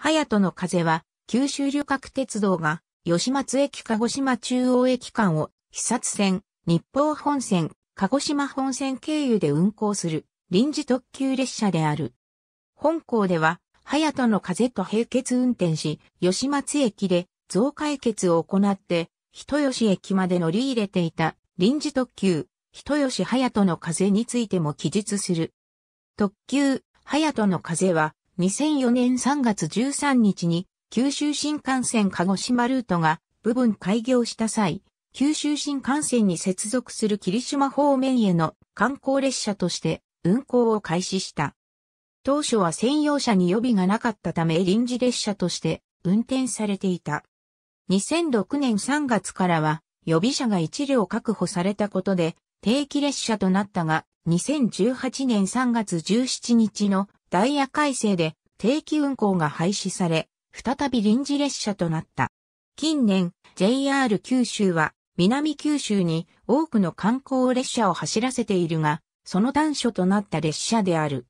隼人の風は、九州旅客鉄道が、吉松駅鹿児島中央駅間を、肥薩線、日報本線、鹿児島本線経由で運行する、臨時特急列車である。本校では、隼人の風と並結運転し、吉松駅で、増解結を行って、人吉駅まで乗り入れていた、臨時特急、人吉隼人の風についても記述する。特急、隼人の風は、2004年3月13日に九州新幹線鹿児島ルートが部分開業した際、九州新幹線に接続する霧島方面への観光列車として運行を開始した。当初は専用車に予備がなかったため臨時列車として運転されていた。2006年3月からは予備車が1両確保されたことで定期列車となったが2018年3月17日のダイヤ改正で定期運行が廃止され、再び臨時列車となった。近年、JR 九州は南九州に多くの観光列車を走らせているが、その端所となった列車である。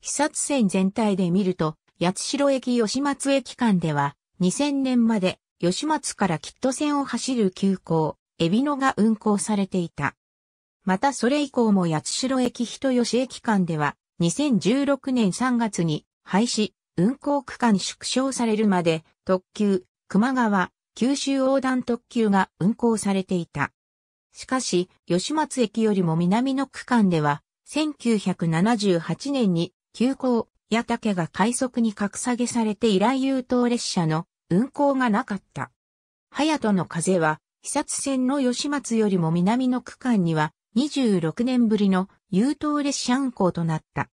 被殺線全体で見ると、八代駅吉松駅間では、2000年まで吉松からキット線を走る急行、エビノが運行されていた。またそれ以降も八代駅人吉駅間では、2016年3月に廃止、運行区間縮小されるまで特急、熊川、九州横断特急が運行されていた。しかし、吉松駅よりも南の区間では、1978年に急行、矢竹が快速に格下げされて以来優等列車の運行がなかった。隼人の風は、被殺線の吉松よりも南の区間には26年ぶりの優等列車運行となった。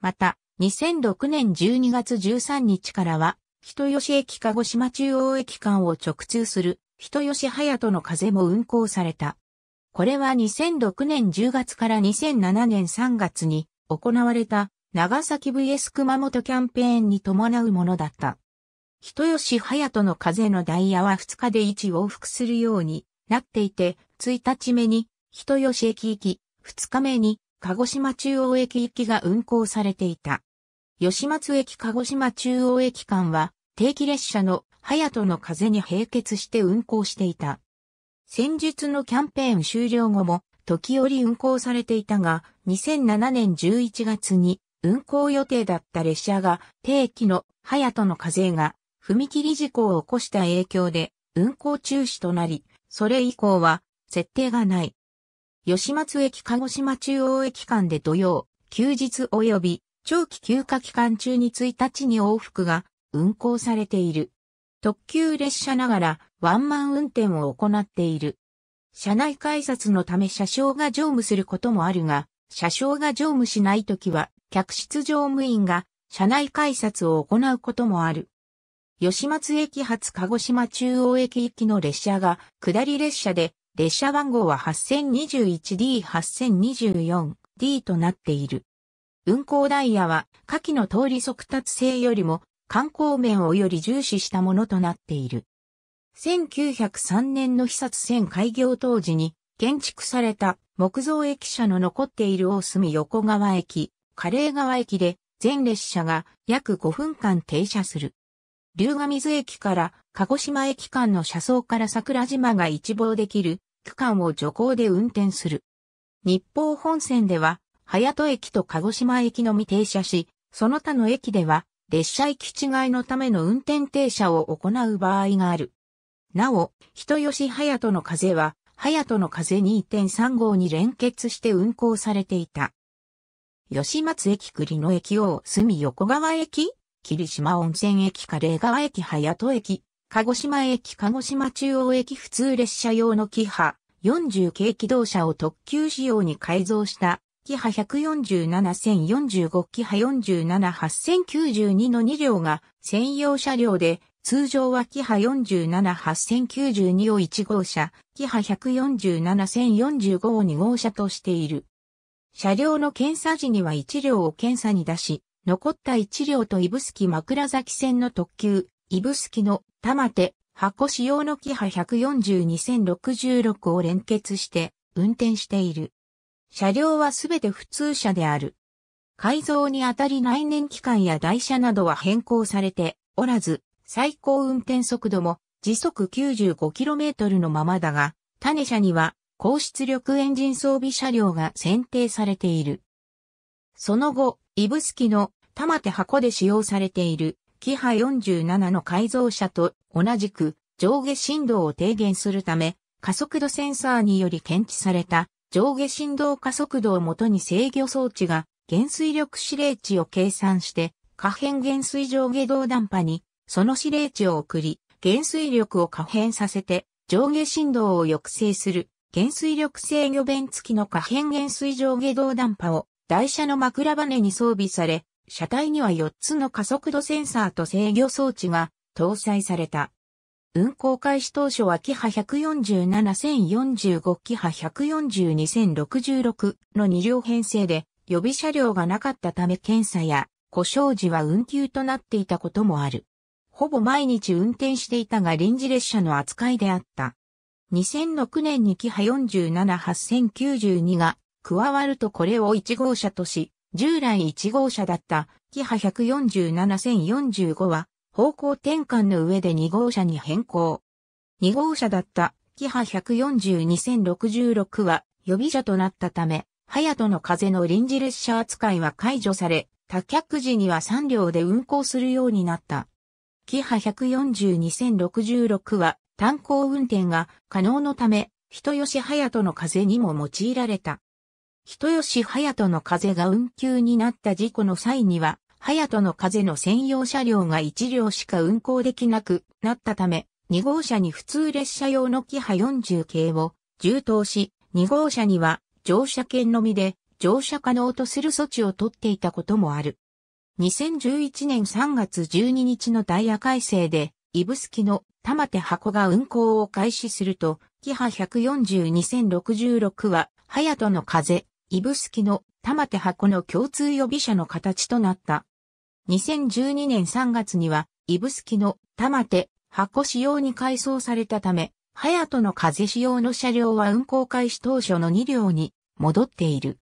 また、2006年12月13日からは、人吉駅鹿児島中央駅間を直通する人吉隼人の風も運行された。これは2006年10月から2007年3月に行われた長崎 VS 熊本キャンペーンに伴うものだった。人吉隼人の風のダイヤは2日で1往復するようになっていて、1日目に人吉駅行き、2日目に鹿児島中央駅行きが運行されていた。吉松駅鹿児島中央駅間は定期列車の隼人の風に並結して運行していた。戦術のキャンペーン終了後も時折運行されていたが、2007年11月に運行予定だった列車が定期の隼人の風が踏切事故を起こした影響で運行中止となり、それ以降は設定がない。吉松駅鹿児島中央駅間で土曜、休日及び長期休暇期間中に1日に往復が運行されている。特急列車ながらワンマン運転を行っている。車内改札のため車掌が乗務することもあるが、車掌が乗務しないときは、客室乗務員が車内改札を行うこともある。吉松駅発鹿児島中央駅行きの列車が下り列車で列車番号は 8021D8024D となっている。運行ダイヤは下記の通り速達性よりも観光面をより重視したものとなっている。1903年の被殺線開業当時に建築された木造駅舎の残っている大隅横川駅、加齢川駅で全列車が約5分間停車する。龍ヶ水駅から鹿児島駅間の車窓から桜島が一望できる区間を徐行で運転する。日方本線では、早戸駅と鹿児島駅のみ停車し、その他の駅では、列車行き違いのための運転停車を行う場合がある。なお、人吉早戸の風は、早戸の風2.3号に連結して運行されていた。吉松駅栗野駅を住横川駅霧島温泉駅かレ川駅早戸駅鹿児島駅鹿児島中央駅普通列車用のキハ40系機動車を特急仕様に改造した、キハ1 4 7 0 4 5キハ478-092の2両が専用車両で、通常はキハ478-092を1号車、キハ1 4 7 0 4 5を2号車としている。車両の検査時には1両を検査に出し、残った1両と指宿枕崎線の特急、指宿の玉手、箱仕様のキハ142066を連結して運転している。車両はすべて普通車である。改造にあたり内燃機関や台車などは変更されておらず、最高運転速度も時速 95km のままだが、種車には高出力エンジン装備車両が選定されている。その後、イブスキの玉手箱で使用されているキハ47の改造車と同じく上下振動を低減するため、加速度センサーにより検知された上下振動加速度をもとに制御装置が減衰力指令値を計算して、可変減衰上下動ダンパにその指令値を送り、減衰力を可変させて上下振動を抑制する減衰力制御弁付きの可変減衰上下動ダンパを台車の枕羽に装備され、車体には4つの加速度センサーと制御装置が搭載された。運行開始当初はキハ1 4 7 0 4 5キハ142-1066の2両編成で予備車両がなかったため検査や故障時は運休となっていたこともある。ほぼ毎日運転していたが臨時列車の扱いであった。2006年にキハ4 7 8 0 9 2が加わるとこれを1号車とし、従来1号車だったキハ147045は方向転換の上で2号車に変更。2号車だったキハ142066は予備車となったため、ハヤトの風の臨時列車扱いは解除され、多脚時には3両で運行するようになった。キハ142066は単行運転が可能のため、人吉ハヤトの風にも用いられた。人吉隼人の風が運休になった事故の際には、隼人の風の専用車両が1両しか運行できなくなったため、2号車に普通列車用のキハ40系を充当し、2号車には乗車券のみで乗車可能とする措置を取っていたこともある。2011年3月12日のダイヤ改正で、イブスキの玉手箱が運行を開始すると、キハ142-066は、隼人の風イブスキの玉手箱の共通予備車の形となった。2012年3月には、イブスキの玉手箱仕様に改装されたため、ヤトの風仕様の車両は運行開始当初の2両に戻っている。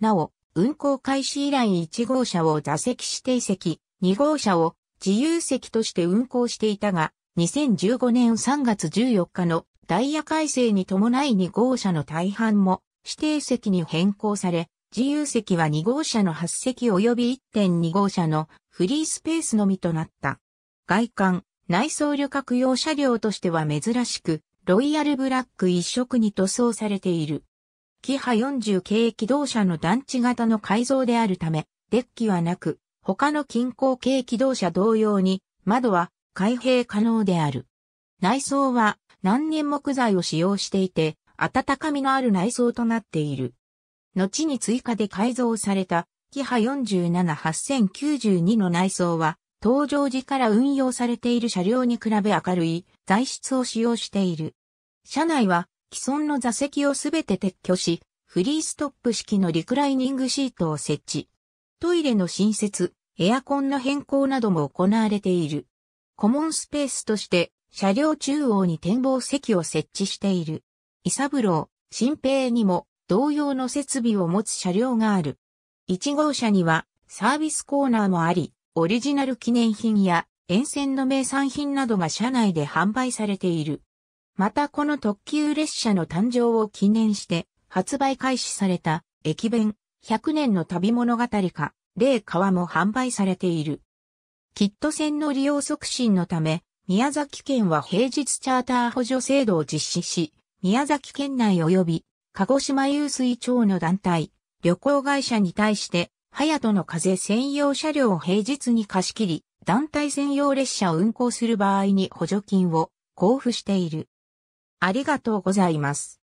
なお、運行開始以来1号車を座席指定席、2号車を自由席として運行していたが、2015年3月14日のダイヤ改正に伴い2号車の大半も指定席に変更され、自由席は2号車の8席及び1.2号車のフリースペースのみとなった。外観、内装旅客用車両としては珍しく、ロイヤルブラック一色に塗装されている。キハ40系機動車の団地型の改造であるため、デッキはなく、他の近郊系機動車同様に、窓は開閉可能である。内装は何年木材を使用していて、温かみのある内装となっている。後に追加で改造された、キハ47892の内装は、登場時から運用されている車両に比べ明るい材質を使用している。車内は既存の座席をすべて撤去し、フリーストップ式のリクライニングシートを設置。トイレの新設、エアコンの変更なども行われている。コモンスペースとして車両中央に展望席を設置している。伊三郎、新平にも同様の設備を持つ車両がある。1号車にはサービスコーナーもあり、オリジナル記念品や沿線の名産品などが車内で販売されている。またこの特急列車の誕生を記念して発売開始された駅弁100年の旅物語か、霊川も販売されている。キット線の利用促進のため、宮崎県は平日チャーター補助制度を実施し、宮崎県内及び鹿児島遊水町の団体、旅行会社に対して、ハヤトの風専用車両を平日に貸し切り、団体専用列車を運行する場合に補助金を交付している。ありがとうございます。